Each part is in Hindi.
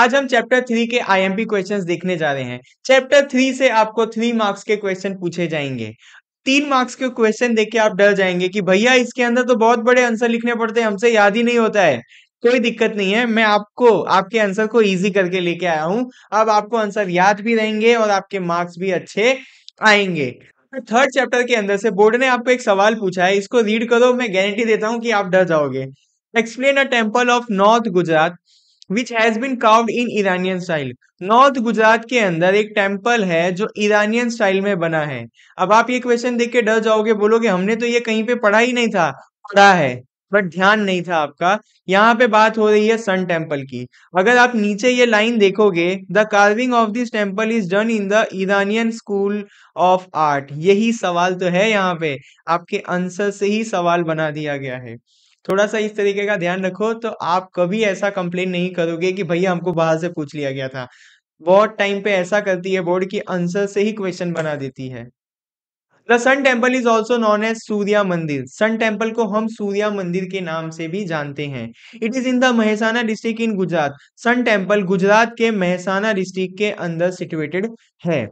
आज हम चैप्टर थ्री के आईएमपी क्वेश्चंस देखने जा रहे हैं चैप्टर थ्री से आपको थ्री मार्क्स के क्वेश्चन पूछे जाएंगे तीन मार्क्स के क्वेश्चन देख के आप डर जाएंगे कि भैया इसके अंदर तो बहुत बड़े आंसर लिखने पड़ते हैं हमसे याद ही नहीं होता है कोई दिक्कत नहीं है मैं आपको आपके आंसर को इजी करके लेके आया हूं अब आपको आंसर याद भी रहेंगे और आपके मार्क्स भी अच्छे आएंगे थर्ड चैप्टर के अंदर से बोर्ड ने आपको एक सवाल पूछा है इसको रीड करो मैं गारंटी देता हूं कि आप डर जाओगे explain a temple of north Gujarat which has been carved in Iranian style north Gujarat के अंदर एक टेम्पल है जो ईरानियन स्टाइल में बना है अब आप ये क्वेश्चन देख के डर जाओगे बोलोगे हमने तो ये कहीं पे पढ़ा ही नहीं था पढ़ा है बट ध्यान नहीं था आपका यहाँ पे बात हो रही है सन टेम्पल की अगर आप नीचे ये लाइन देखोगे the carving of this temple is done in the Iranian school of art यही सवाल तो है यहाँ पे आपके आंसर से ही सवाल बना दिया गया है थोड़ा सा इस तरीके का ध्यान रखो तो आप कभी ऐसा कंप्लेन नहीं करोगे कि भैया हमको बाहर से पूछ लिया गया था बहुत टाइम पे ऐसा करती है बोर्ड की आंसर से ही क्वेश्चन बना देती है the sun temple is also known as Surya Mandir sun temple को हम सूर्या मंदिर के नाम से भी जानते हैं it is in the Mehsana district in Gujarat sun temple Gujarat के महसाना डिस्ट्रिक्ट के अंदर सिचुएटेड है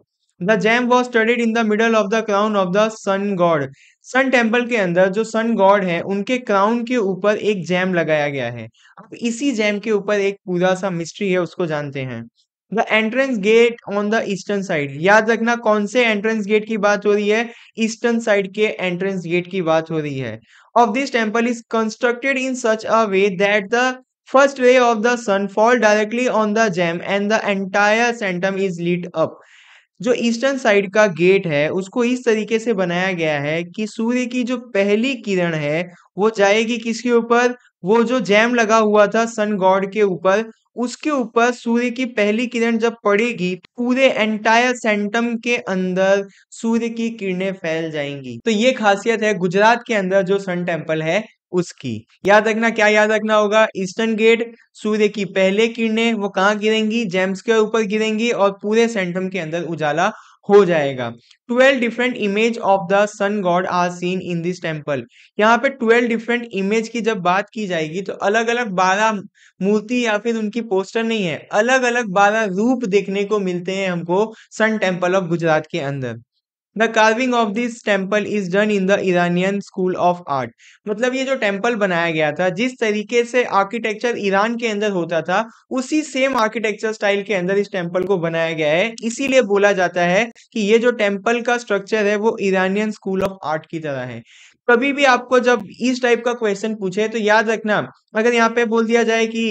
the gem was studded in the middle of the crown of the sun god sun temple के अंदर जो सन गॉड है उनके क्राउन के ऊपर एक जैम लगाया गया है अब इसी जैम के ऊपर एक पूरा सा मिस्ट्री है उसको जानते हैं the entrance gate on the eastern side याद रखना कौन से एंट्रेंस गेट की बात हो रही है ईस्टर्न साइड के एंट्रेंस गेट की बात हो रही है of this temple is constructed in such a way that the first ray of the sun fall directly on the gem and the entire sanctum is lit up जो ईस्टर्न साइड का गेट है उसको इस तरीके से बनाया गया है कि सूर्य की जो पहली किरण है वो जाएगी किसके ऊपर वो जो जैम लगा हुआ था सन गॉड के ऊपर उसके ऊपर सूर्य की पहली किरण जब पड़ेगी पूरे एंटायर सेंटम के अंदर सूर्य की किरणें फैल जाएंगी तो ये खासियत है गुजरात के अंदर जो सन टेम्पल है उसकी याद रखना क्या याद रखना होगा ईस्टर्न गेट सूर्य की पहले किरणें वो कहाँ गिरेंगी जेम्स के ऊपर गिरेंगी और पूरे सेंट्रम के अंदर उजाला हो जाएगा twelve different image of the sun god are seen in this temple यहाँ पे ट्वेल्व डिफरेंट इमेज की जब बात की जाएगी तो अलग अलग बारह मूर्ति या फिर उनकी पोस्टर नहीं है अलग अलग बारह रूप देखने को मिलते हैं हमको सन टेम्पल ऑफ गुजरात के अंदर the carving of this temple is done in the Iranian school of art मतलब ये जो टेम्पल बनाया गया था जिस तरीके से आर्किटेक्चर ईरान के अंदर होता था उसी सेम आर्किटेक्चर स्टाइल के अंदर इस टेम्पल को बनाया गया है इसीलिए बोला जाता है कि ये जो टेम्पल का स्ट्रक्चर है वो ईरानियन स्कूल ऑफ आर्ट की तरह है कभी भी आपको जब इस टाइप का क्वेश्चन पूछे तो याद रखना अगर यहाँ पे बोल दिया जाए कि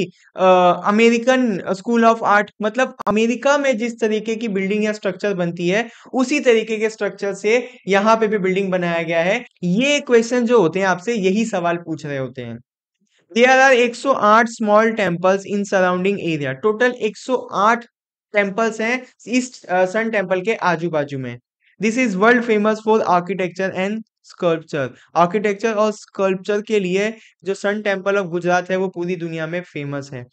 अमेरिकन स्कूल ऑफ आर्ट मतलब अमेरिका में जिस तरीके की बिल्डिंग या स्ट्रक्चर बनती है उसी तरीके के स्ट्रक्चर से यहाँ पे भी बिल्डिंग बनाया गया है ये क्वेश्चन जो होते हैं आपसे यही सवाल पूछ रहे होते हैं दे आर एक small temples in surrounding area total एक टेम्पल्स हैं इस सन टेम्पल के आजू बाजू में this is world famous for architecture and sculpture architecture और स्कल्पचर के लिए जो सन टेम्पल ऑफ गुजरात है वो पूरी दुनिया में फेमस है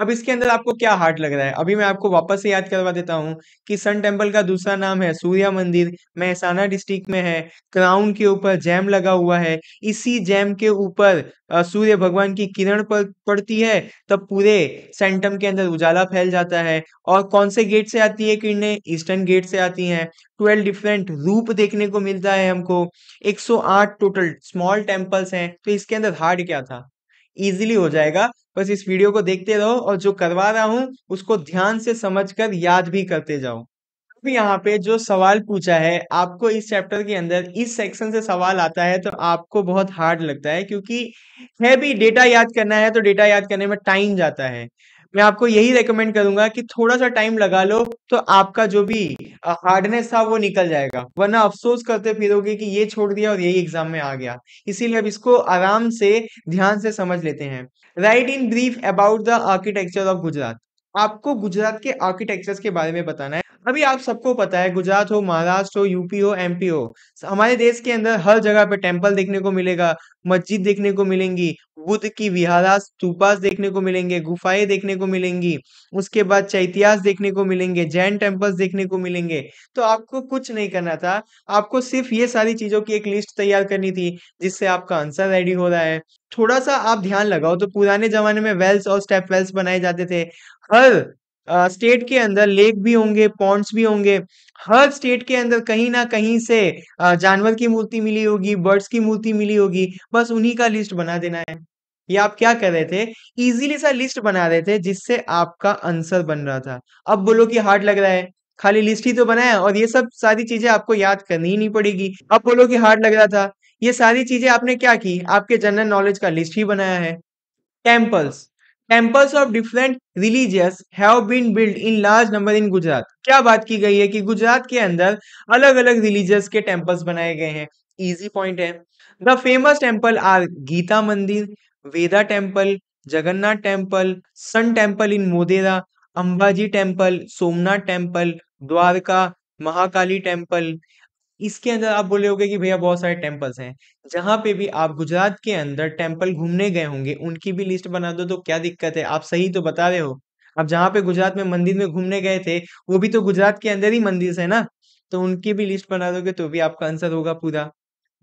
अब इसके अंदर आपको क्या हार्ट लग रहा है अभी मैं आपको वापस से याद करवा देता हूँ कि सन टेम्पल का दूसरा नाम है सूर्या मंदिर महसाना डिस्ट्रिक्ट में है क्राउन के ऊपर जैम लगा हुआ है इसी जैम के ऊपर सूर्य भगवान की किरण पर पड़ती है तब पूरे सेंटम के अंदर उजाला फैल जाता है और कौन से गेट से आती है किरणें ईस्टर्न गेट से आती हैं ट्वेल्व डिफरेंट रूप देखने को मिलता है हमको 108 टोटल स्मॉल टेम्पल्स हैं तो इसके अंदर हार्ड क्या था इजीली हो जाएगा बस इस वीडियो को देखते रहो और जो करवा रहा हूँ उसको ध्यान से समझकर याद भी करते जाओ अब यहाँ पे जो सवाल पूछा है आपको इस चैप्टर के अंदर इस सेक्शन से सवाल आता है तो आपको बहुत हार्ड लगता है क्योंकि है भी डेटा याद करना है तो डेटा याद करने में टाइम जाता है मैं आपको यही रेकमेंड करूंगा कि थोड़ा सा टाइम लगा लो तो आपका जो भी हार्डनेस था वो निकल जाएगा वरना अफसोस करते फिरोगे कि ये छोड़ दिया और यही एग्जाम में आ गया इसीलिए अब इसको आराम से ध्यान से समझ लेते हैं write in brief about the architecture of Gujarat आपको गुजरात के आर्किटेक्चर के बारे में बताना है अभी आप सबको पता है गुजरात हो महाराष्ट्र हो यूपी हो एमपी हो हमारे देश के अंदर हर जगह पे टेम्पल देखने को मिलेगा मस्जिद देखने को मिलेंगी बुद्ध की विहारा स्तूपास देखने को मिलेंगे गुफाएं देखने को मिलेंगी उसके बाद चैतिहास देखने को मिलेंगे जैन टेम्पल्स देखने को मिलेंगे तो आपको कुछ नहीं करना था आपको सिर्फ ये सारी चीजों की एक लिस्ट तैयार करनी थी जिससे आपका आंसर रेडी हो रहा है थोड़ा सा आप ध्यान लगाओ तो पुराने जमाने में वेल्स और स्टेप वेल्स बनाए जाते थे हर स्टेट के अंदर लेक भी होंगे पॉन्ड्स भी होंगे हर स्टेट के अंदर कहीं ना कहीं से जानवर की मूर्ति मिली होगी बर्ड्स की मूर्ति मिली होगी बस उन्हीं का लिस्ट बना देना है ये आप क्या कर रहे थे इजीली सा लिस्ट बना रहे थे जिससे आपका आंसर बन रहा था अब बोलो कि हार्ड लग रहा है खाली लिस्ट ही तो बनाया और ये सब सारी चीजें आपको याद करनी ही नहीं पड़ेगी अब बोलो कि हार्ड लग रहा था ये सारी चीजें आपने क्या की आपके जनरल नॉलेज का लिस्ट ही बनाया है temples temples of different religious have been build in large number in Gujarat क्या बात की गई है कि गुजरात के अंदर अलग अलग रिलीजियस के टेम्पल्स बनाए गए हैं इजी पॉइंट है the famous temple are Gita Mandir Veda temple Jagannath temple sun temple in Modhera Ambaji temple Somnath temple Dwarka Mahakali temple इसके अंदर आप बोले होंगे कि भैया बहुत सारे टेम्पल्स हैं जहां पे भी आप गुजरात के अंदर टेम्पल घूमने गए होंगे उनकी भी लिस्ट बना दो तो क्या दिक्कत है आप सही तो बता रहे हो अब जहां पे गुजरात में मंदिर में घूमने गए थे वो भी तो गुजरात के अंदर ही मंदिर है ना तो उनकी भी लिस्ट बना दोगे तो भी आपका आंसर होगा पूरा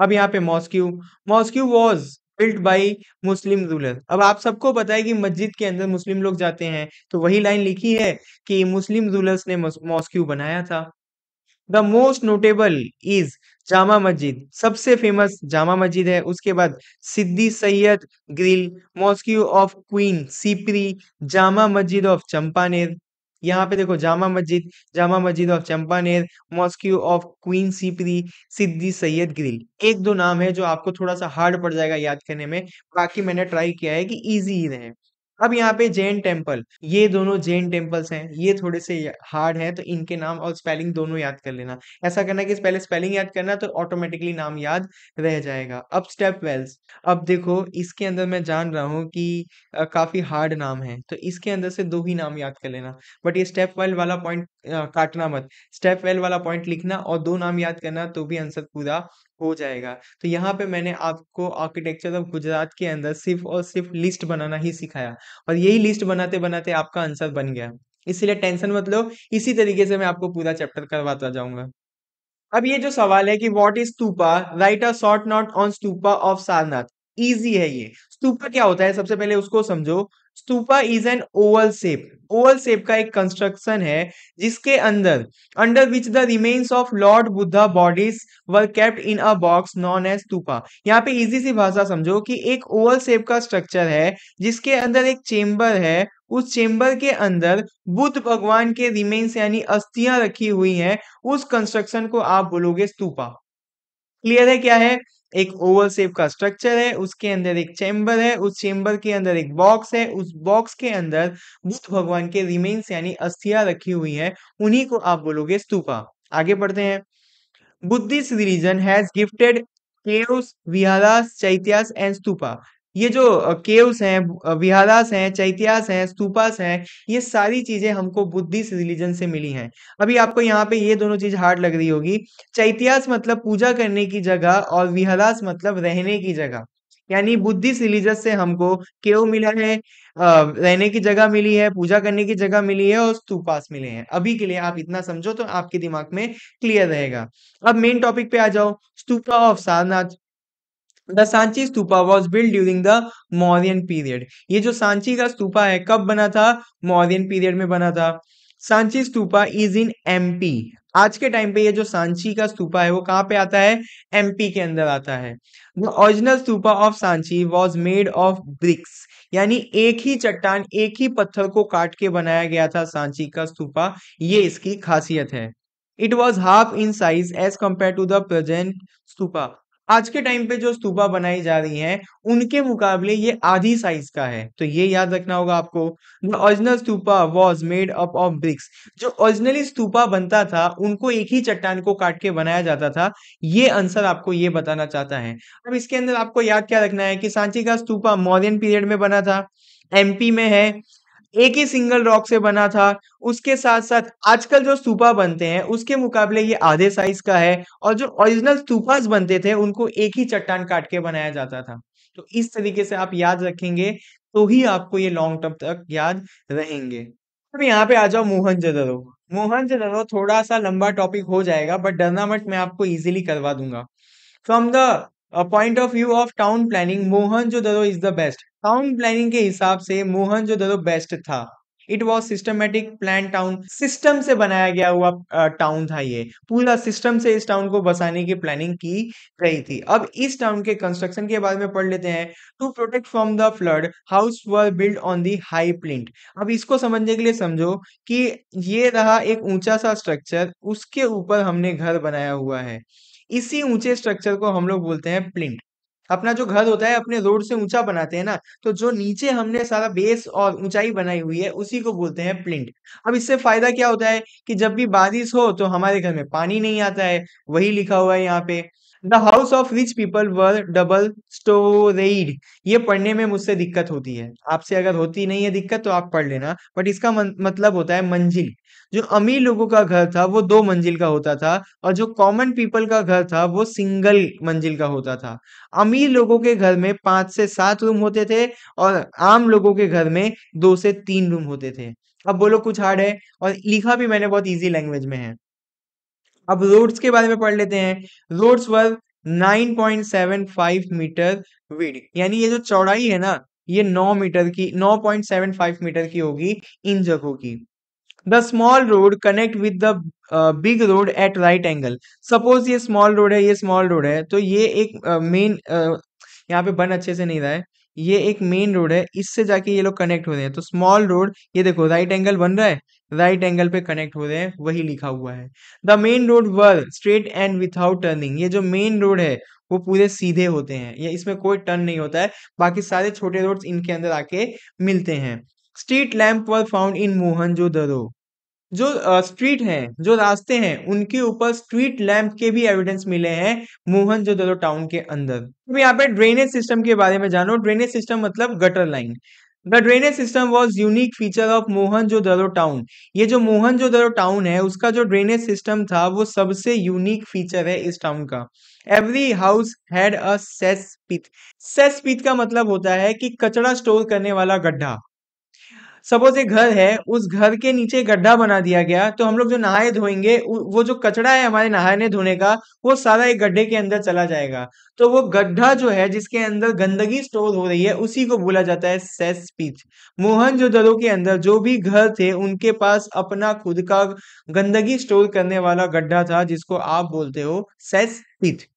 अब यहाँ पे mosque mosque was built by Muslim ruler अब आप सबको पता है कि मस्जिद के अंदर मुस्लिम लोग जाते हैं तो वही लाइन लिखी है कि मुस्लिम रूलर्स ने मॉस्क्यू बनाया था the most notable is Jama Masjid सबसे फेमस जामा मस्जिद है उसके बाद Siddi Saiyyed grill mosque of queen Sipri Jama Masjid of Champaner यहाँ पे देखो Jama Masjid Jama Masjid of Champaner mosque of queen Sipri Siddi Saiyyed grill एक दो नाम है जो आपको थोड़ा सा हार्ड पड़ जाएगा याद करने में बाकी मैंने ट्राई किया है कि ईजी ही रहे अब यहाँ पे जैन टेम्पल ये दोनों जैन टेम्पल्स हैं ये थोड़े से हार्ड हैं तो इनके नाम और स्पेलिंग दोनों याद कर लेना ऐसा करना कि पहले स्पेलिंग याद करना तो ऑटोमेटिकली नाम याद रह जाएगा अब स्टेप वेल्स अब देखो इसके अंदर मैं जान रहा हूँ कि काफ़ी हार्ड नाम है तो इसके अंदर से दो ही नाम याद कर लेना बट ये स्टेप वेल वाला पॉइंट काटना मत स्टेप वेल वाला पॉइंट लिखना और दो नाम याद करना तो भी आंसर पूरा हो जाएगा तो यहाँ पे मैंने आपको आर्किटेक्चर ऑफ गुजरात के अंदर सिर्फ और सिर्फ लिस्ट बनाना ही सिखाया और यही लिस्ट बनाते बनाते आपका आंसर बन गया इसीलिए टेंशन मत लो इसी तरीके से मैं आपको पूरा चैप्टर करवाता जाऊंगा अब ये जो सवाल है कि what is stupa write a short note on stupa of Sarnath easy है ये स्तूपा क्या होता है सबसे पहले उसको समझो stupa is an oval shape oval shape का एक कंस्ट्रक्शन है जिसके अंदर under which the remains of lord Buddha bodies were kept in a box known as stupa यहाँ पे इजी सी भाषा समझो कि एक ओवल सेप का स्ट्रक्चर है जिसके अंदर एक चेम्बर है उस चेम्बर के अंदर बुद्ध भगवान के रिमेन्स यानी अस्थियां रखी हुई हैं उस कंस्ट्रक्शन को आप बोलोगे स्तूपा क्लियर है क्या है एक ओवल शेप का स्ट्रक्चर है उसके अंदर एक चैम्बर है उस चैम्बर के अंदर एक बॉक्स है उस बॉक्स के अंदर बुद्ध भगवान के रिमेन्स यानी अस्थिया रखी हुई है उन्हीं को आप बोलोगे स्तूपा आगे बढ़ते हैं Buddhist religion has gifted chaos, viharas chaityas and stupa ये जो केव्स हैं विहारास हैं चैत्यास हैं स्तूपास हैं ये सारी चीजें हमको बुद्धिस्ट रिलीजन से मिली हैं अभी आपको यहाँ पे ये दोनों चीज हार्ड लग रही होगी चैत्यास मतलब पूजा करने की जगह और विहारास मतलब रहने की जगह यानी बुद्धिस्ट रिलीजन से हमको केव मिला है रहने की जगह मिली है पूजा करने की जगह मिली है और स्तूपास मिले हैं अभी के लिए आप इतना समझो तो आपके दिमाग में क्लियर रहेगा अब मेन टॉपिक पे आ जाओ stupa of Sarnath the Sanchi stupa was build during the Mauryan period ये जो सांची का स्तूपा है कब बना था मौर्यन पीरियड में बना था Sanchi stupa is in MP आज के टाइम पे ये जो सांची का स्तूपा है वो कहाँ पे आता है एमपी के अंदर आता है the original stupa of Sanchi was made of bricks यानी एक ही चट्टान एक ही पत्थर को काट के बनाया गया था सांची का स्तूपा ये इसकी खासियत है it was half in size as compare to the present stupa आज के टाइम पे जो स्तूपा बनाई जा रही हैं उनके मुकाबले ये आधी साइज का है तो ये याद रखना होगा आपको the original stupa was made up of bricks जो ओरिजिनली स्तूपा बनता था उनको एक ही चट्टान को काट के बनाया जाता था ये आंसर आपको ये बताना चाहता है अब इसके अंदर आपको याद क्या रखना है कि सांची का स्तूपा मॉडर्न पीरियड में बना था एमपी में है एक ही सिंगल रॉक से बना था उसके साथ साथ आजकल जो स्तूपा बनते हैं उसके मुकाबले ये आधे साइज का है और जो ओरिजिनल स्तूपास बनते थे उनको एक ही चट्टान काट के बनाया जाता था तो इस तरीके से आप याद रखेंगे तो ही आपको ये लॉन्ग टर्म तक याद रहेंगे अब तो यहाँ पे आ जाओ मोहन जदरो मोहन जदरो थोड़ा सा लंबा टॉपिक हो जाएगा बट डरना मत मैं आपको इजिली करवा दूंगा from the point of view of town planning Mohenjo Daro is the best town planning के हिसाब से मोहन जो दरो बेस्ट था it was systematic plan town system से बनाया गया हुआ टाउन था ये पूरा सिस्टम से इस टाउन को बसाने की प्लानिंग की गई थी अब इस टाउन के कंस्ट्रक्शन के बारे में पढ़ लेते हैं to protect from the flood house were build on the high plinth अब इसको समझने के लिए समझो कि ये रहा एक ऊंचा सा स्ट्रक्चर उसके ऊपर हमने घर बनाया हुआ है इसी ऊंचे स्ट्रक्चर को हम लोग बोलते हैं प्लिंट अपना जो घर होता है अपने रोड से ऊंचा बनाते हैं ना तो जो नीचे हमने सारा बेस और ऊंचाई बनाई हुई है उसी को बोलते हैं प्लिंट अब इससे फायदा क्या होता है कि जब भी बारिश हो तो हमारे घर में पानी नहीं आता है वही लिखा हुआ है यहाँ पे the house of rich people were double storeyed ये पढ़ने में मुझसे दिक्कत होती है आपसे अगर होती नहीं है दिक्कत तो आप पढ़ लेना बट इसका मतलब होता है मंजिल जो अमीर लोगों का घर था वो दो मंजिल का होता था और जो कॉमन पीपल का घर था वो सिंगल मंजिल का होता था अमीर लोगों के घर में पांच से सात रूम होते थे और आम लोगों के घर में दो से तीन रूम होते थे अब बोलो कुछ हार्ड है और लिखा भी मैंने बहुत इजी लैंग्वेज में है अब रोड्स के बारे में पढ़ लेते हैं रोड्स वर 9.75 मीटर विड यानी ये जो चौड़ाई है ना ये 9 मीटर की 9.75 मीटर की होगी इन जगहों की the small road connect with the big road at right angle suppose ये स्मॉल रोड है ये स्मॉल रोड है तो ये एक मेन uh, uh, यहाँ पे बन अच्छे से नहीं रहा है ये एक मेन रोड है इससे जाके ये लोग कनेक्ट हो रहे हैं तो स्मॉल रोड ये देखो राइट एंगल बन रहा है राइट एंगल पे कनेक्ट हो रहे हैं वही लिखा हुआ है the main road were straight and without turning ये जो मेन रोड है वो पूरे सीधे होते हैं ये इसमें कोई टर्न नहीं होता है बाकी सारे छोटे रोड इनके अंदर आके मिलते हैं street lamp were found in Mohenjo Daro जो स्ट्रीट हैं जो रास्ते हैं उनके ऊपर स्ट्रीट लैंप के भी एविडेंस मिले हैं मोहन जो दलो टाउन के अंदर अब यहाँ पे ड्रेनेज सिस्टम के बारे में जानो ड्रेनेज सिस्टम मतलब gutter line the drainage system was unique feature of Mohenjo Daro town ये जो मोहन जो दरो टाउन है उसका जो ड्रेनेज सिस्टम था वो सबसे यूनिक फीचर है इस टाउन का every house had a cesspit cesspit का मतलब होता है कि कचरा स्टोर करने वाला गड्ढा सपोज एक घर है उस घर के नीचे गड्ढा बना दिया गया तो हम लोग जो नहाए धोएंगे वो जो कचड़ा है हमारे नहाने धोने का वो सारा एक गड्ढे के अंदर चला जाएगा तो वो गड्ढा जो है जिसके अंदर गंदगी स्टोर हो रही है उसी को बोला जाता है सेस पिच मोहन जो दरों के अंदर जो भी घर थे उनके पास अपना खुद का गंदगी स्टोर करने वाला गड्ढा था जिसको आप बोलते हो सेस पिच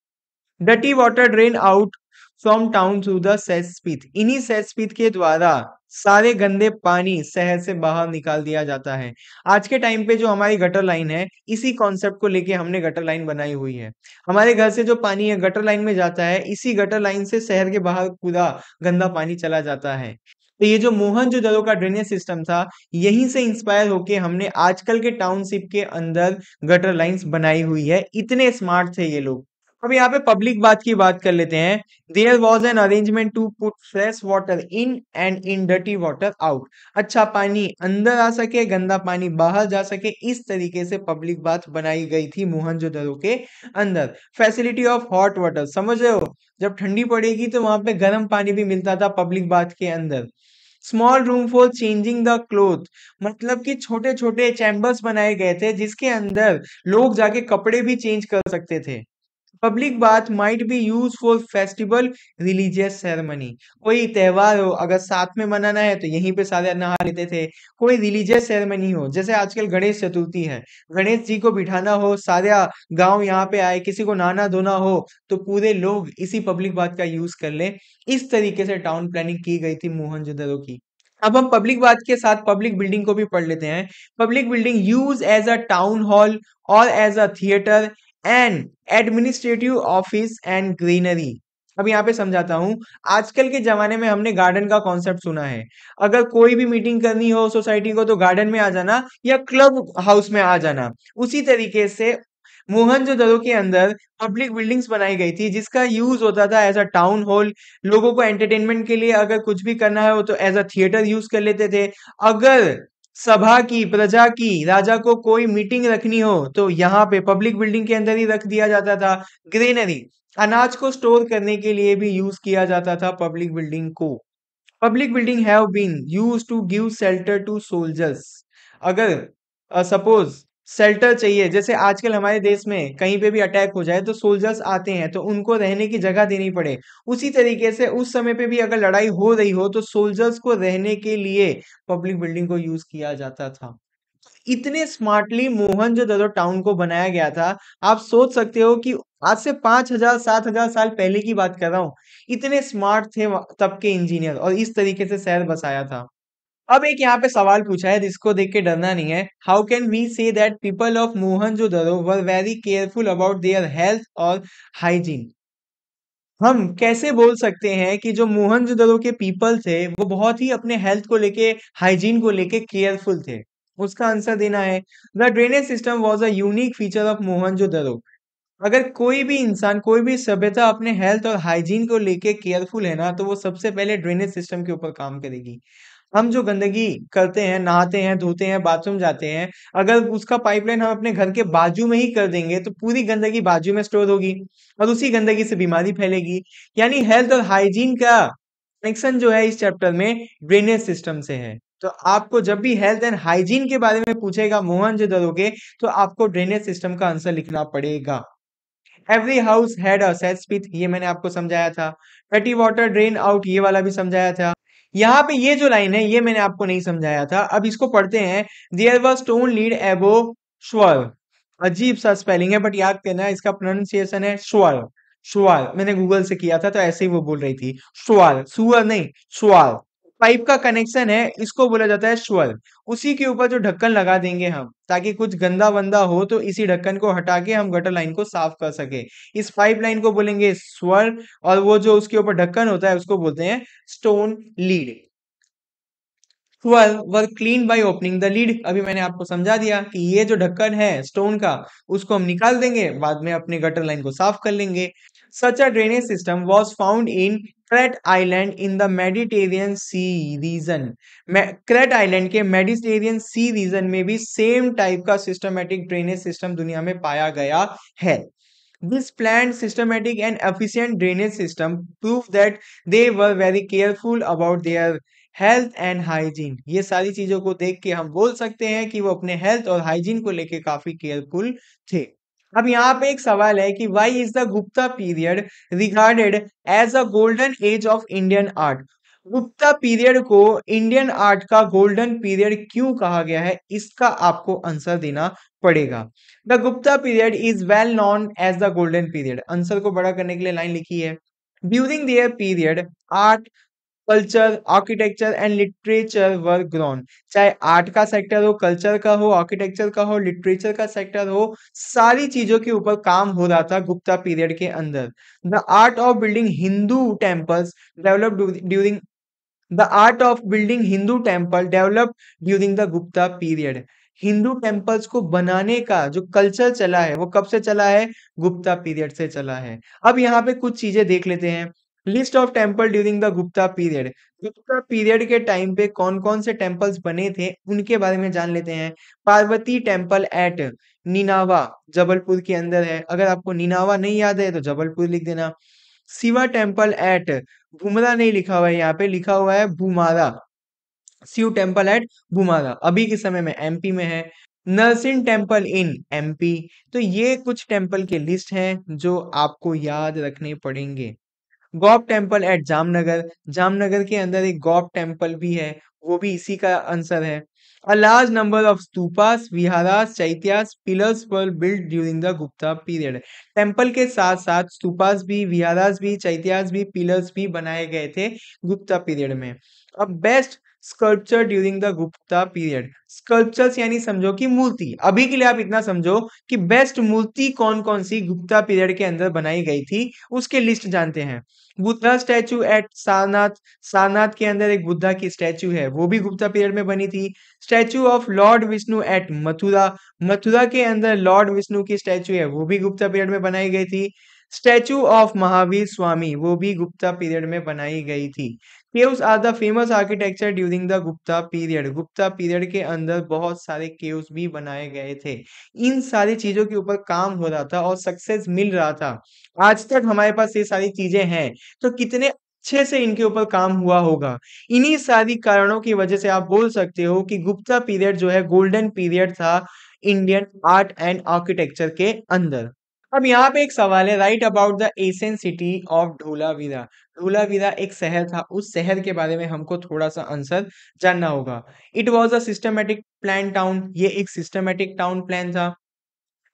डटी water drain out from town through the cesspit इन्हीं सेस पिच के द्वारा सारे गंदे पानी शहर से बाहर निकाल दिया जाता है आज के टाइम पे जो हमारी गटर लाइन है इसी कॉन्सेप्ट को लेके हमने गटर लाइन बनाई हुई है हमारे घर से जो पानी है गटर लाइन में जाता है इसी गटर लाइन से शहर के बाहर पूरा गंदा पानी चला जाता है तो ये जो मोहन जो दलों का ड्रेनेज सिस्टम था यहीं से इंस्पायर होके हमने आजकल के टाउनशिप के अंदर गटर लाइंस बनाई हुई है इतने स्मार्ट थे ये लोग अब यहाँ पे पब्लिक बात की बात कर लेते हैं there was an arrangement to put fresh water in and in डटी वाटर आउट अच्छा पानी अंदर आ सके गंदा पानी बाहर जा सके इस तरीके से पब्लिक बात बनाई गई थी मोहनजोदड़ो के अंदर फैसिलिटी ऑफ हॉट वाटर समझ रहे हो जब ठंडी पड़ेगी तो वहां पे गर्म पानी भी मिलता था पब्लिक बात के अंदर small room for changing the cloth मतलब कि छोटे छोटे चैम्बर्स बनाए गए थे जिसके अंदर लोग जाके कपड़े भी चेंज कर सकते थे public bath might be use for festival religious ceremony कोई त्यौहार हो अगर साथ में मनाना है तो यहीं पे सारे नहा लेते थे कोई रिलीजियस सेरेमनी हो जैसे आजकल गणेश चतुर्थी है गणेश जी को बिठाना हो सारे गांव यहाँ पे आए किसी को नहाना धोना हो तो पूरे लोग इसी पब्लिक बात का यूज कर ले इस तरीके से टाउन प्लानिंग की गई थी मोहन की अब हम पब्लिक बात के साथ पब्लिक बिल्डिंग को भी पढ़ लेते हैं public building use as a town hall और as a theatre and administrative office and greenery अब यहाँ पे समझाता हूँ आजकल के जमाने में हमने गार्डन का कॉन्सेप्ट सुना है अगर कोई भी मीटिंग करनी हो सोसाइटी को तो गार्डन में आ जाना या क्लब हाउस में आ जाना उसी तरीके से मोहन जो मोहनजोदड़ो के अंदर पब्लिक बिल्डिंग्स बनाई गई थी जिसका यूज होता था एज अ टाउन हॉल लोगों को एंटरटेनमेंट के लिए अगर कुछ भी करना है तो एज अ थिएटर यूज कर लेते थे अगर सभा की प्रजा की राजा को कोई मीटिंग रखनी हो तो यहाँ पे पब्लिक बिल्डिंग के अंदर ही रख दिया जाता था ग्रेनरी अनाज को स्टोर करने के लिए भी यूज किया जाता था पब्लिक बिल्डिंग को public building have been use to give shelter to soldiers अगर सपोज uh, शेल्टर चाहिए जैसे आजकल हमारे देश में कहीं पे भी अटैक हो जाए तो सोल्जर्स आते हैं तो उनको रहने की जगह देनी पड़े उसी तरीके से उस समय पे भी अगर लड़ाई हो रही हो तो सोल्जर्स को रहने के लिए पब्लिक बिल्डिंग को यूज किया जाता था इतने स्मार्टली मोहन जो दरो टाउन को बनाया गया था आप सोच सकते हो कि आज से पांच हजार सात हजार साल पहले की बात कर रहा हूं इतने स्मार्ट थे तब के इंजीनियर और इस तरीके से शहर बसाया था अब एक यहाँ पे सवाल पूछा है जिसको देख के डरना नहीं है how can we say that people of Mohenjo Daro were very careful about their health और हाइजीन हम कैसे बोल सकते हैं कि जो मोहन जो दरो के पीपल थे वो बहुत ही अपने हेल्थ को लेके हाइजीन को लेके केयरफुल थे उसका आंसर देना है the drainage system was a unique feature of Mohenjo Daro अगर कोई भी इंसान कोई भी सभ्यता अपने हेल्थ और हाइजीन को लेके केयरफुल है ना तो वो सबसे पहले ड्रेनेज सिस्टम के ऊपर काम करेगी हम जो गंदगी करते हैं नहाते हैं धोते हैं बाथरूम जाते हैं अगर उसका पाइपलाइन हम अपने घर के बाजू में ही कर देंगे तो पूरी गंदगी बाजू में स्टोर होगी और उसी गंदगी से बीमारी फैलेगी यानी हेल्थ और हाइजीन का कनेक्शन जो है इस चैप्टर में ड्रेनेज सिस्टम से है तो आपको जब भी हेल्थ एंड हाइजीन के बारे में पूछेगा मोहन जो दरोगे तो आपको ड्रेनेज सिस्टम का आंसर लिखना पड़ेगा every house had a set ये मैंने आपको समझाया था पेटी वाटर ड्रेन आउट ये वाला भी समझाया था यहाँ पे ये जो लाइन है ये मैंने आपको नहीं समझाया था अब इसको पढ़ते हैं दियर वॉज टोन लीड एबो श्वर अजीब सा स्पेलिंग है बट याद करना इसका प्रोनाउंसिएशन है श्वर श्वाल मैंने गूगल से किया था तो ऐसे ही वो बोल रही थी श्वाल सुअर नहीं श्वाल पाइप का कनेक्शन है इसको बोला जाता है स्वर उसी के ऊपर जो ढक्कन लगा देंगे हम ताकि कुछ गंदा वंदा हो तो इसी ढक्कन को हटा के हम गटर लाइन को साफ कर सके इस पाइप लाइन को बोलेंगे स्वर और वो जो उसके ऊपर ढक्कन होता है उसको बोलते हैं stone lid sewer were clean by opening the lid अभी मैंने आपको समझा दिया कि ये जो ढक्कन है स्टोन का उसको हम निकाल देंगे बाद में अपने गटर लाइन को साफ कर लेंगे such a drainage system was found in Crete island in the Mediterranean sea region Crete island के मेडिटेरियन सी रीजन में भी सेम टाइप का सिस्टमेटिक ड्रेनेज सिस्टम दुनिया में पाया गया है this plan systematic and efficient drainage system prove that they were very careful about their health and hygiene ये सारी चीजों को देख के हम बोल सकते हैं कि वो अपने हेल्थ और हाइजीन को लेके काफी केयरफुल थे अब यहाँ पे एक सवाल है कि why is the Gupta period regarded as a golden age of Indian art Gupta period को इंडियन आर्ट का गोल्डन पीरियड क्यों कहा गया है इसका आपको आंसर देना पड़ेगा the Gupta period is well known as the golden period answer को बड़ा करने के लिए लाइन लिखी है during their period art culture architecture and literature were grown चाहे आर्ट का सेक्टर हो कल्चर का हो आर्किटेक्चर का हो लिटरेचर का सेक्टर हो सारी चीजों के ऊपर काम हो रहा था गुप्ता पीरियड के अंदर the art of building Hindu temples develop during the art of building Hindu temple develop during the Gupta period Hindu temples को बनाने का जो कल्चर चला है वो कब से चला है गुप्ता पीरियड से चला है अब यहाँ पे कुछ चीजें देख लेते हैं list of temple during the Gupta period Gupta period के टाइम पे कौन कौन से टेम्पल्स बने थे उनके बारे में जान लेते हैं पार्वती टेम्पल एट नीनावा जबलपुर के अंदर है अगर आपको नीनावा नहीं याद है तो जबलपुर लिख देना शिवा टेम्पल एट भूमरा नहीं लिखा हुआ है यहाँ पे लिखा हुआ है भूमारा शिव टेम्पल एट भूमारा अभी के समय में एमपी में है नरसिंह टेम्पल इन एमपी तो ये कुछ टेम्पल के लिस्ट हैं जो आपको याद रखने पड़ेंगे गॉप टेम्पल एट जामनगर जामनगर के अंदर एक गॉप टेम्पल भी है वो भी इसी का आंसर है a large number of stupas viharas chaityas pillars were build during the Gupta period temple के साथ साथ स्तूपास भी विहारास भी चैत्यास भी पिलर्स भी बनाए गए थे गुप्ता पीरियड में अब best sculpture during the Gupta period sculptures यानी समझो कि मूर्ति अभी के लिए आप इतना समझो कि बेस्ट मूर्ति कौन कौन सी गुप्ता पीरियड के अंदर बनाई गई थी उसके लिस्ट जानते हैं बुद्धा स्टैचू एट सारनाथ सारनाथ के अंदर एक बुद्धा की स्टैचू है वो भी गुप्ता पीरियड में बनी थी statue of Lord Vishnu at Mathura Mathura के अंदर लॉर्ड विष्णु की स्टैचू है वो भी गुप्ता पीरियड में बनाई गई थी स्टैचू ऑफ महावीर स्वामी वो भी गुप्ता पीरियड में बनाई गई थी caves are the famous architecture during the Gupta period Gupta period के अंदर बहुत सारे केव्स भी बनाए गए थे इन सारी चीजों के ऊपर काम हो रहा था और सक्सेस मिल रहा था आज तक हमारे पास ये सारी चीजें हैं तो कितने अच्छे से इनके ऊपर काम हुआ होगा इन्हीं सारी कारणों की वजह से आप बोल सकते हो कि गुप्ता पीरियड जो है गोल्डन पीरियड था इंडियन आर्ट एंड आर्किटेक्चर के अंदर अब यहाँ पे एक सवाल है write about the ancient city of Dholavira Dholavira एक शहर था उस शहर के बारे में हमको थोड़ा सा आंसर जानना होगा it was a systematic plan town ये एक सिस्टमेटिक टाउन प्लान था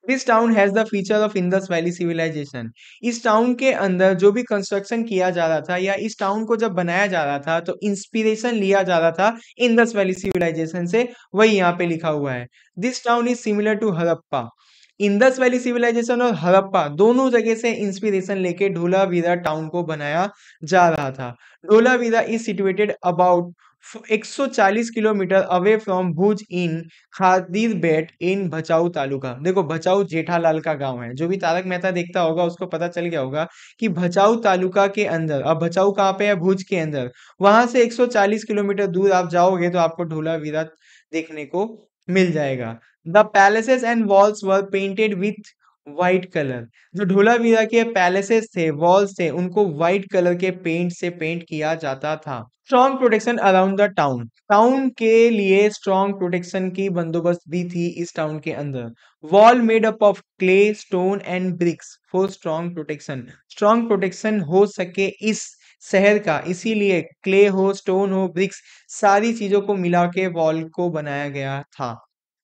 this town has the feature of Indus valley civilization इस टाउन के अंदर जो भी कंस्ट्रक्शन किया जा रहा था या इस टाउन को जब बनाया जा रहा था तो इंस्पिरेशन लिया जा रहा था इंदस वैली सिविलाइजेशन से वही यहाँ पे लिखा हुआ है this town is similar to Harappa Indus valley civilization और हड़प्पा दोनों जगह से इंस्पिरेशन लेके ढोलावीरा टाउन को बनाया जा रहा था Dholavira is situated about 140 kilometre away from Bhuj in Khadir Bet in Bhachau taluka देखो भचाऊ जेठालाल का गांव है जो भी तारक मेहता देखता होगा उसको पता चल गया होगा कि भचाऊ तालुका के अंदर अब भचाऊ कहाँ पे है भुज के अंदर वहां से 140 किलोमीटर दूर आप जाओगे तो आपको ढोला वीरा देखने को मिल जाएगा the palaces and walls were painted with white colour जो ढोला वीरा के पैलेसेस थे वॉल्स थे उनको व्हाइट कलर के पेंट से पेंट किया जाता था strong protection around the town town के लिए स्ट्रॉन्ग प्रोटेक्शन की बंदोबस्त भी थी इस टाउन के अंदर wall made up of clay stone and bricks for strong protection strong protection हो सके इस शहर का इसीलिए क्ले हो स्टोन हो ब्रिक्स सारी चीजों को मिला के वॉल को बनाया गया था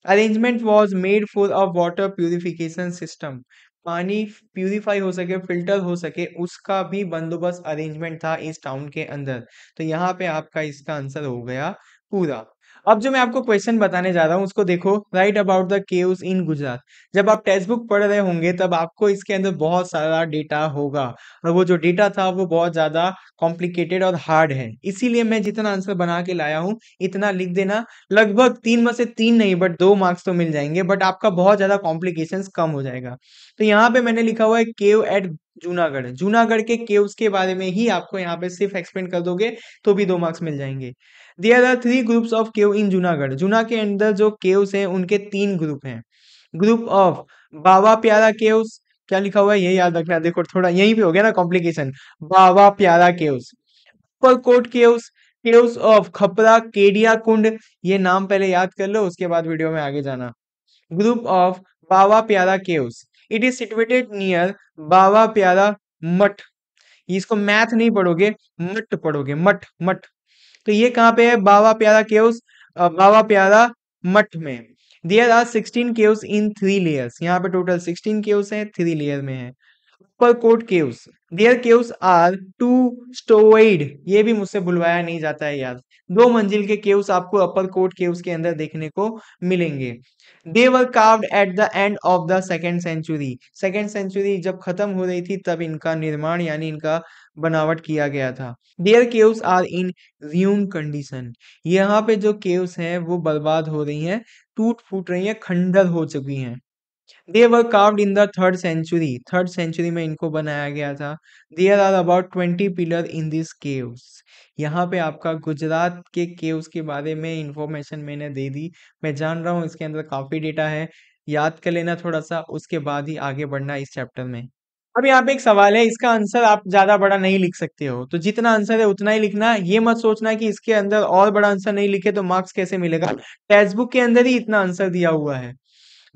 arrangement was made for a water purification system पानी प्यूरिफाई हो सके फिल्टर हो सके उसका भी बंदोबस्त अरेंजमेंट था इस टाउन के अंदर तो यहाँ पे आपका इसका आंसर हो गया पूरा अब जो मैं आपको क्वेश्चन बताने जा रहा हूँ उसको देखो write about the caves in Gujarat जब आप टेक्स्ट बुक पढ़ रहे होंगे तब आपको इसके अंदर बहुत सारा डेटा होगा और वो जो डेटा था वो बहुत ज्यादा कॉम्प्लिकेटेड और हार्ड है इसीलिए मैं जितना आंसर बना के लाया हूँ इतना लिख देना लगभग तीन में से तीन नहीं बट दो मार्क्स तो मिल जाएंगे बट आपका बहुत ज्यादा कॉम्प्लिकेशन कम हो जाएगा तो यहाँ पे मैंने लिखा हुआ है केव एट जूनागढ़ जूनागढ़ के केव्स के बारे में ही आपको यहाँ पे सिर्फ एक्सप्लेन कर दोगे तो भी दो मार्क्स मिल जाएंगे there are three groups of cave in Junagadh Juna के अंदर जो केव्स हैं उनके तीन ग्रुप हैं group of Baba Pyara caves क्या लिखा हुआ है ये याद रखना देखो थोड़ा यहीं पे हो गया ना complication Baba Pyara caves Uparkot caves caves of Khapra Kodia कुंड ये नाम पहले याद कर लो उसके बाद वीडियो में आगे जाना group of Baba Pyara caves it is situated near Baba Pyara Math इसको मैथ नहीं पढ़ोगे मठ पढ़ोगे मठ मठ तो ये कहाँ पे है बाबा प्यारा केव्स बाबा प्यारा मठ में there are sixteen caves in three layers यहाँ पे टोटल सिक्सटीन केव्स हैं थ्री लेयर में है पर Kot caves there caves are two storeyed ये भी मुझसे बुलवाया नहीं जाता है यार दो मंजिल के केव्स आपको अपर कोट केव्स के अंदर देखने को मिलेंगे they were carved at the end of the second century second century जब खत्म हो रही थी तब इनका निर्माण यानी इनका बनावट किया गया था देयर केव्स आर इन ज्यूम कंडीशन यहाँ पे जो केव्स हैं वो बर्बाद हो रही हैं टूट फूट रही हैं खंडर हो चुकी हैं they were carved in the third century third century में इनको बनाया गया था there are about twenty pillar in this caves यहाँ पे आपका गुजरात के केव्स के बारे में इंफॉर्मेशन मैंने दे दी मैं जान रहा हूँ इसके अंदर काफ़ी डेटा है याद कर लेना थोड़ा सा उसके बाद ही आगे बढ़ना इस चैप्टर में अब यहाँ पे एक सवाल है इसका आंसर आप ज्यादा बड़ा नहीं लिख सकते हो तो जितना आंसर है उतना ही लिखना ये मत सोचना कि इसके अंदर और बड़ा आंसर नहीं लिखे तो मार्क्स कैसे मिलेगा टेक्स्ट बुक के अंदर ही इतना आंसर दिया हुआ है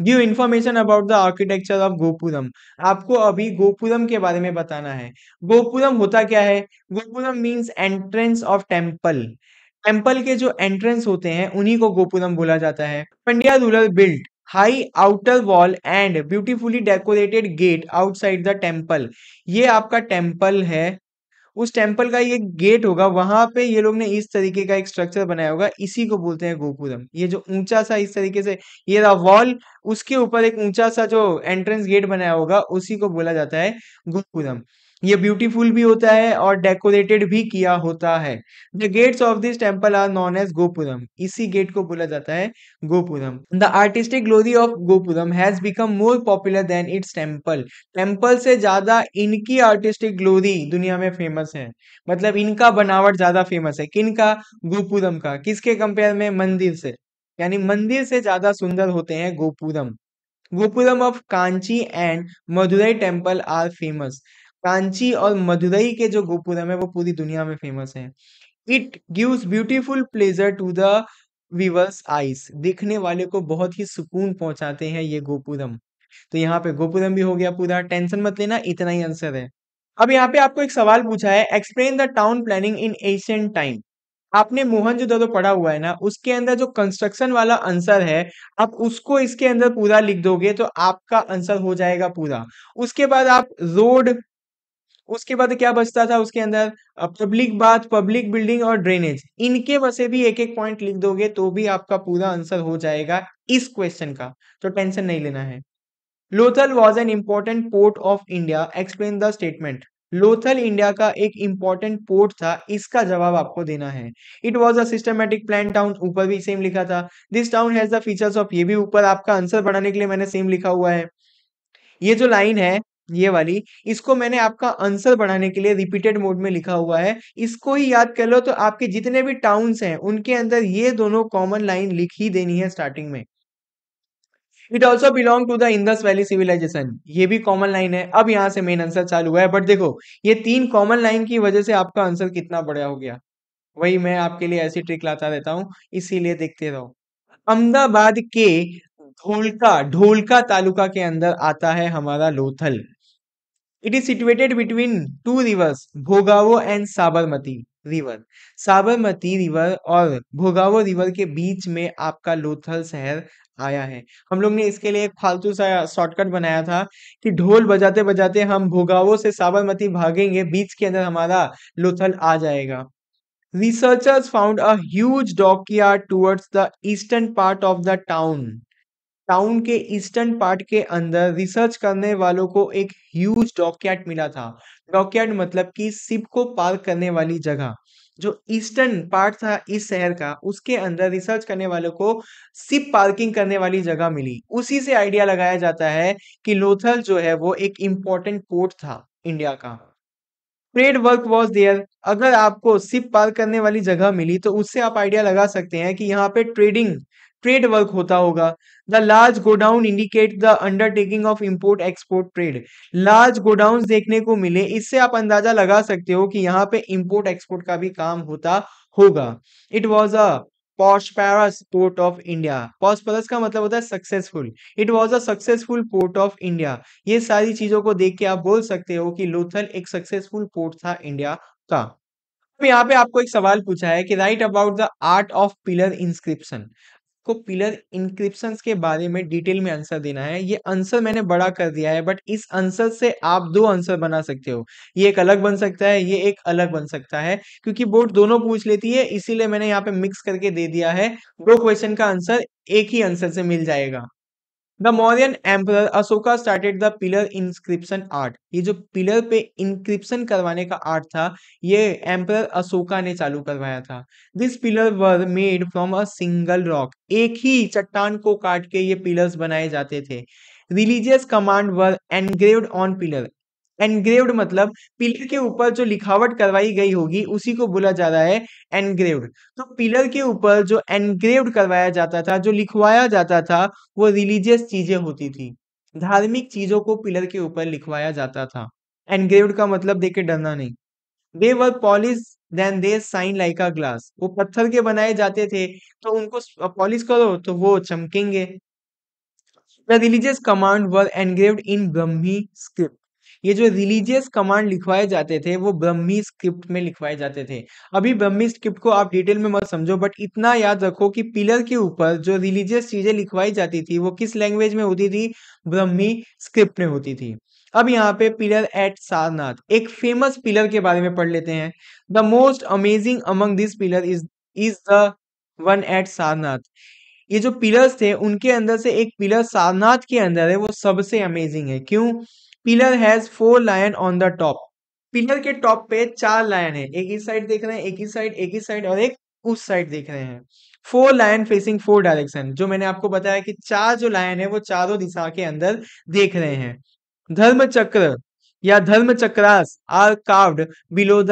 give information about the architecture of gopuram आपको अभी गोपुरम के बारे में बताना है गोपुरम होता क्या है gopuram means entrance of temple temple के जो एंट्रेंस होते हैं उन्हीं को गोपुरम बोला जाता है Pandya rulers built high outer wall and beautifully decorated gate outside the temple ये आपका टेम्पल है उस टेम्पल का ये गेट होगा वहां पे ये लोग ने इस तरीके का एक स्ट्रक्चर बनाया होगा इसी को बोलते हैं गोपुरम ये जो ऊंचा सा इस तरीके से ये रहा वॉल उसके ऊपर एक ऊंचा सा जो एंट्रेंस गेट बनाया होगा उसी को बोला जाता है गोपुरम ये ब्यूटीफुल भी होता है और डेकोरेटेड भी किया होता है the gates of this temple are known as gopuram इसी गेट को बोला जाता है gopuram the artistic glory of gopuram has become more popular than its temple temple से ज्यादा इनकी आर्टिस्टिक ग्लोरी दुनिया में फेमस है मतलब इनका बनावट ज्यादा फेमस है किन का गोपुरम का किसके कंपेयर में मंदिर से यानी मंदिर से ज्यादा सुंदर होते हैं gopuram gopuram of Kanchi and Madurai temple are famous Kanchi और मदुरई के जो गोपुरम है वो पूरी दुनिया में फेमस है it gives beautiful pleasure to the viewers eyes देखने वाले को बहुत ही सुकून पहुंचाते हैं ये गोपुरम तो यहाँ पे गोपुरम भी हो गया पूरा टेंशन मत लेना इतना ही आंसर है अब यहाँ पे आपको एक सवाल पूछा है explain the town planning in ancient time आपने मोहन जो दो पढ़ा हुआ है ना उसके अंदर जो कंस्ट्रक्शन वाला आंसर है आप उसको इसके अंदर पूरा लिख दोगे तो आपका आंसर हो जाएगा पूरा उसके बाद आप रोड उसके बाद क्या बचता था उसके अंदर पब्लिक बाथ पब्लिक बिल्डिंग और ड्रेनेज इनके वैसे भी एक एक पॉइंट लिख दोगे तो भी आपका पूरा आंसर हो जाएगा इस क्वेश्चन का तो टेंशन नहीं लेना है Lothal was an important port of India explain the statement Lothal India का एक इंपॉर्टेंट पोर्ट था इसका जवाब आपको देना है it was a systematic plan town ऊपर भी सेम लिखा था this town has the features of ये भी ऊपर आपका आंसर बढ़ाने के लिए मैंने सेम लिखा हुआ है ये जो लाइन है ये वाली इसको मैंने आपका आंसर बढ़ाने के लिए रिपीटेड मोड में लिखा हुआ है इसको ही याद कर लो तो आपके जितने भी टाउन्स हैं उनके अंदर ये दोनों कॉमन लाइन लिख ही देनी है स्टार्टिंग में it also belong to the Indus valley civilization ये भी कॉमन लाइन है अब यहाँ से मेन आंसर चालू हुआ है बट देखो ये तीन कॉमन लाइन की वजह से आपका आंसर कितना बढ़िया हो गया वही मैं आपके लिए ऐसी ट्रिक लाता रहता हूं इसीलिए देखते रहो अहमदाबाद के ढोलका ढोलका तालुका के अंदर आता है हमारा Lothal it is situated between two rivers Bhogavo and Sabarmati river Sabarmati river और भोगावो रिवर के बीच में आपका लोथल शहर आया है हम लोग ने इसके लिए एक फालतू सा शॉर्टकट बनाया था कि ढोल बजाते बजाते हम भोगावो से साबरमती भागेंगे बीच के अंदर हमारा लोथल आ जाएगा Researchers found a huge dockyard towards the eastern part of the town. Town के ईस्टर्न पार्ट के अंदर रिसर्च करने वालों को एक ह्यूज डॉकयार्ड मिला था डॉकयार्ड मतलब कि सिप को पार करने वाली जगह जो ईस्टर्न पार्ट था इस शहर का उसके अंदर रिसर्च करने वालों को सिप पार्किंग करने वाली जगह मिली उसी से आइडिया लगाया जाता है कि लोथल जो है वो एक इम्पोर्टेंट पोर्ट था इंडिया का ट्रेड वर्क वॉज देयर अगर आपको सिप पार्क करने वाली जगह मिली तो उससे आप आइडिया लगा सकते हैं कि यहाँ पे ट्रेडिंग ट्रेड वर्क होता होगा the large godown indicate the undertaking of import export trade large godown देखने को मिले इससे आप अंदाजा लगा सकते हो कि यहाँ पे इम्पोर्ट एक्सपोर्ट का भी काम होता होगा it was a prosperous port of India prosperous का मतलब होता है successful it was a successful port of India ये सारी चीजों को देख के आप बोल सकते हो कि लोथल एक सक्सेसफुल पोर्ट था इंडिया का यहाँ पे आपको एक सवाल पूछा है कि write about the art of pillar inscription को पिलर इंक्रिप्शन के बारे में डिटेल में आंसर देना है ये आंसर मैंने बड़ा कर दिया है बट इस आंसर से आप दो आंसर बना सकते हो ये एक अलग बन सकता है ये एक अलग बन सकता है क्योंकि बोर्ड दोनों पूछ लेती है इसीलिए मैंने यहाँ पे मिक्स करके दे दिया है दो क्वेश्चन का आंसर एक ही आंसर से मिल जाएगा the Mauryan emperor Ashoka started the pillar inscription art ये जो पिलर पे इंक्रिप्शन करवाने का आर्ट था ये एम्पर अशोका ने चालू करवाया था this pillar were made from a single rock एक ही चट्टान को काट के ये पिलर्स बनाए जाते थे religious command were engraved on pillar engraved मतलब पिलर के ऊपर जो लिखावट करवाई गई होगी उसी को बोला जा रहा है एनग्रेव्ड तो पिलर के ऊपर जो एनग्रेव्ड करवाया जाता था जो लिखवाया जाता था वो रिलीजियस चीजें होती थी धार्मिक चीजों को पिलर के ऊपर लिखवाया जाता था एनग्रेव्ड का मतलब देखे डरना नहीं they were polish then they shine like a glass वो पत्थर के बनाए जाते थे तो उनको पॉलिश करो तो वो चमकेंगे the religious command were engraved in Brahmi script ये जो रिलीजियस कमांड लिखवाए जाते थे वो ब्रह्मी स्क्रिप्ट में लिखवाए जाते थे अभी ब्रह्मी स्क्रिप्ट को आप डिटेल में मत समझो बट इतना याद रखो कि पिलर के ऊपर जो रिलीजियस चीजें लिखवाई जाती थी वो किस लैंग्वेज में होती थी ब्रह्मी स्क्रिप्ट में होती थी अब यहाँ पे पिलर एट सारनाथ एक फेमस पिलर के बारे में पढ़ लेते हैं the most amazing among this pillar is is the one at Sarnath ये जो पिलर्स थे उनके अंदर से एक पिलर सारनाथ के अंदर है वो सबसे अमेजिंग है क्यों pillar has four lion on the top pillar के टॉप पे चार लायन है एक ही साइड देख रहे हैं एक ही साइड एक ही साइड और एक उस साइड देख रहे हैं four lion facing four direction जो मैंने आपको बताया कि चार जो लायन है वो चारों दिशा के अंदर देख रहे हैं धर्म चक्र या dharma chakras are carved below the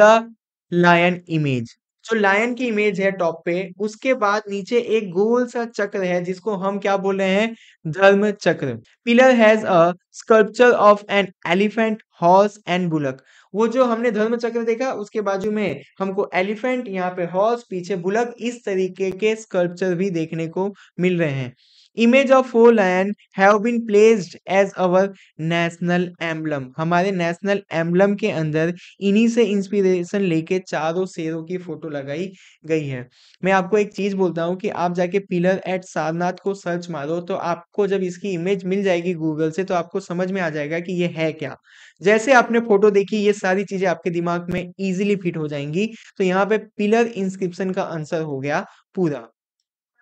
lion image जो लायन की इमेज है टॉप पे उसके बाद नीचे एक गोल सा चक्र है जिसको हम क्या बोल रहे हैं dharma chakra pillar has a sculpture of an elephant horse and bullock वो जो हमने धर्म चक्र देखा उसके बाजू में हमको एलिफेंट यहाँ पे हॉर्स पीछे बुलक इस तरीके के स्कल्पचर भी देखने को मिल रहे हैं image of four and have been placed as our national emblem हमारे नेशनल एम्बलम के अंदर इन्हीं से इंस्पिरेशन लेके चारों शेरों की फोटो लगाई गई है मैं आपको एक चीज बोलता हूँ कि आप जाके पिलर एट सारनाथ को सर्च मारो तो आपको जब इसकी इमेज मिल जाएगी गूगल से तो आपको समझ में आ जाएगा कि ये है क्या जैसे आपने फोटो देखी ये सारी चीजें आपके दिमाग में इजिली फिट हो जाएंगी तो यहाँ पे पिलर इंस्क्रिप्शन का आंसर हो गया पूरा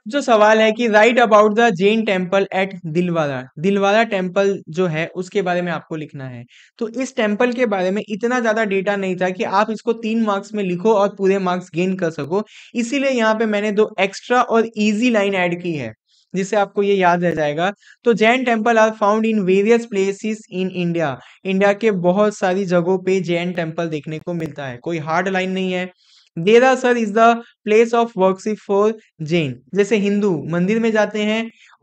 जो सवाल है कि write about the Jain temple at Dilwara Dilwara temple जो है उसके बारे में आपको लिखना है तो इस टेम्पल के बारे में इतना ज्यादा डेटा नहीं था कि आप इसको तीन मार्क्स में लिखो और पूरे मार्क्स गेन कर सको इसीलिए यहाँ पे मैंने दो एक्स्ट्रा और इजी लाइन ऐड की है जिससे आपको ये याद रह जाएगा तो Jain temple are found in various places in India India के बहुत सारी जगहों पे जैन टेम्पल देखने को मिलता है कोई हार्ड लाइन नहीं है Derasar is the place of worship for Jain जैसे हिंदू मंदिर में जाते हैं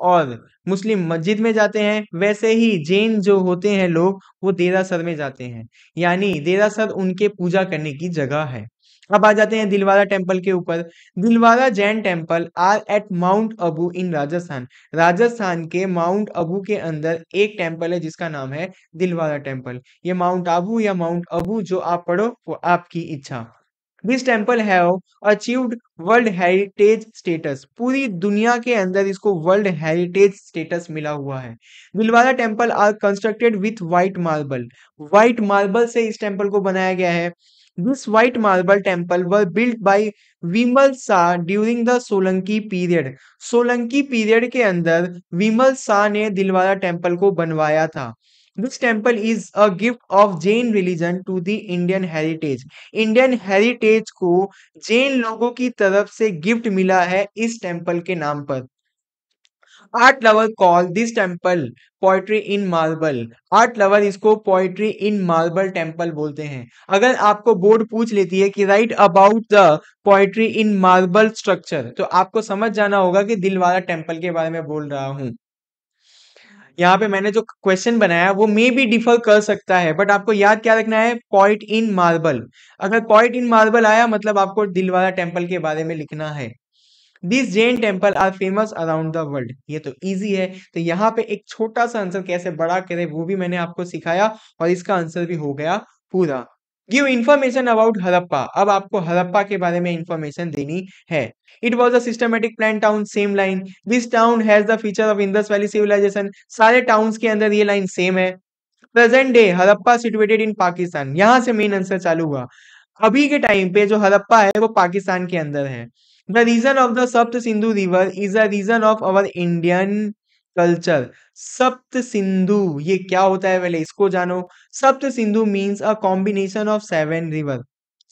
और मुस्लिम मस्जिद में जाते हैं वैसे ही जैन जो होते हैं लोग वो देरासर में जाते हैं यानी देरासर उनके पूजा करने की जगह है अब आ जाते हैं दिलवाड़ा टेम्पल के ऊपर Dilwara Jain temple are at Mount Abu in Rajasthan Rajasthan के माउंट अबू के अंदर एक टेम्पल है जिसका नाम है दिलवाड़ा टेम्पल ये माउंट आबू या माउंट अबू जो आप पढ़ो वो आपकी इच्छा this temple have achieved world heritage status पूरी दुनिया के अंदर इसको वर्ल्ड हेरिटेज स्टेटस मिला हुआ है Dilwara temple are constructed with white marble white marble से इस टेम्पल को बनाया गया है this white marble temple were built by Vimal Shah during the Solanki period Solanki period के अंदर विमल शाह ने दिलवाला टेम्पल को बनवाया था this temple is a gift of Jain religion to the Indian heritage Indian heritage को जैन लोगों की तरफ से गिफ्ट मिला है इस टेम्पल के नाम पर art lover call this temple poetry in marble art lover इसको पोइट्री इन मार्बल टेम्पल बोलते हैं अगर आपको बोर्ड पूछ लेती है कि write about the poetry in marble structure तो आपको समझ जाना होगा कि दिलवाला टेम्पल के बारे में बोल रहा हूँ यहाँ पे मैंने जो क्वेश्चन बनाया वो मे भी डिफर कर सकता है बट आपको याद क्या रखना है पॉइंट इन मार्बल अगर पॉइंट इन मार्बल आया मतलब आपको दिलवाला टेम्पल के बारे में लिखना है this Jain temple are famous around the world ये तो ईजी है तो यहाँ पे एक छोटा सा आंसर कैसे बड़ा करे वो भी मैंने आपको सिखाया और इसका आंसर भी हो गया पूरा गिव इन्फॉर्मेशन अबाउट हड़प्पा अब आपको हड़प्पा के बारे में इन्फॉर्मेशन देनी है it was a systematic plan town same line this town has the feature of Indus valley civilization सारे टाउन के अंदर ये लाइन सेम है present day Harappa situated in Pakistan यहाँ से मेन आंसर चालू हुआ अभी के टाइम पे जो हड़प्पा है वो पाकिस्तान के अंदर है the region of the Sapta Sindhu river is the region of our Indian culture Sapta Sindhu ये क्या होता है पहले इसको जानो Sapta Sindhu means a combination of seven river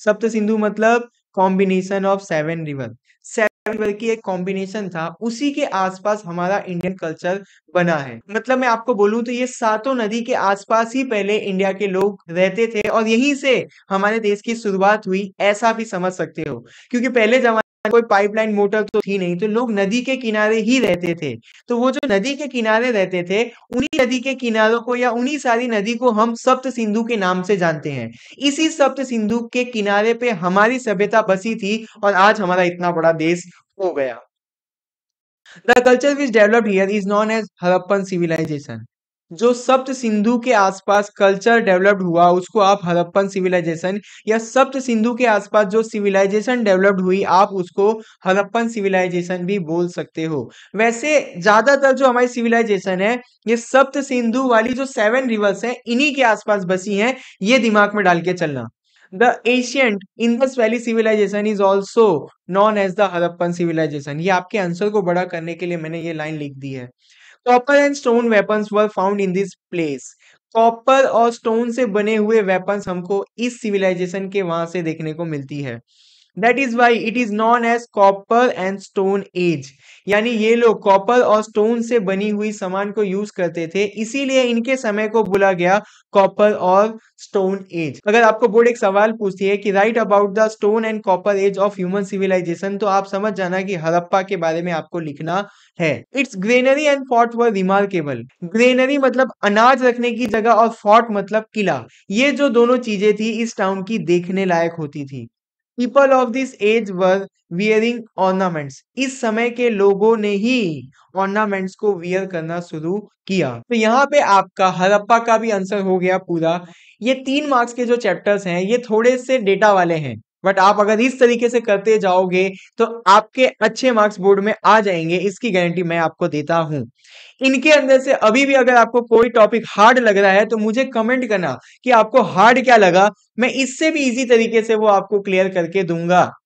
Sapta Sindhu मतलब combination of seven river seven river की एक कॉम्बिनेशन था उसी के आसपास हमारा इंडियन कल्चर बना है मतलब मैं आपको बोलूं तो ये सातों नदी के आसपास ही पहले इंडिया के लोग रहते थे और यहीं से हमारे देश की शुरुआत हुई ऐसा भी समझ सकते हो क्योंकि पहले जमाने कोई पाइपलाइन मोटर तो थी नहीं तो लोग नदी के किनारे ही रहते थे तो वो जो नदी के किनारे रहते थे उन्हीं नदी के किनारों को या उन्हीं सारी नदी को हम सप्त सिंधु के नाम से जानते हैं इसी सप्त सिंधु के किनारे पे हमारी सभ्यता बसी थी और आज हमारा इतना बड़ा देश हो गया the culture which developed here is known as Harappan civilization जो सप्त सिंधु के आसपास कल्चर डेवलप्ड हुआ उसको आप हड़प्पन सिविलाइजेशन या सप्त सिंधु के आसपास जो सिविलाइजेशन डेवलप्ड हुई आप उसको हड़प्पन सिविलाइजेशन भी बोल सकते हो वैसे ज्यादातर जो हमारी सिविलाइजेशन है ये सप्त सिंधु वाली जो सेवन रिवर्स है इन्हीं के आसपास बसी हैं ये दिमाग में डाल के चलना the ancient Indus valley civilization is also known as the Harappan civilization ये आपके आंसर को बड़ा करने के लिए मैंने ये लाइन लिख दी है copper and stone weapons were found in this place copper और स्टोन से बने हुए वेपन्स हमको इस सिविलाइजेशन के वहां से देखने को मिलती है that is why it is known as copper and stone age यानी ये लोग कॉपर और स्टोन से बनी हुई सामान को यूज करते थे इसीलिए इनके समय को बोला गया कॉपर और स्टोन एज अगर आपको बोर्ड एक सवाल पूछती है कि write about the stone and copper age of human civilization तो आप समझ जाना कि हड़प्पा के बारे में आपको लिखना है it's granary and fort were remarkable granary मतलब अनाज रखने की जगह और फोर्ट मतलब किला ये जो दोनों चीजें थी इस टाउन की देखने लायक होती थी people of this age were wearing ornaments इस समय के लोगों ने ही ऑर्नामेंट्स को वियर करना शुरू किया तो यहाँ पे आपका हरप्पा का भी आंसर हो गया पूरा ये तीन मार्क्स के जो चैप्टर्स हैं ये थोड़े से डेटा वाले हैं बट आप अगर इस तरीके से करते जाओगे तो आपके अच्छे मार्क्स बोर्ड में आ जाएंगे इसकी गारंटी मैं आपको देता हूं इनके अंदर से अभी भी अगर आपको कोई टॉपिक हार्ड लग रहा है तो मुझे कमेंट करना कि आपको हार्ड क्या लगा मैं इससे भी इजी तरीके से वो आपको क्लियर करके दूंगा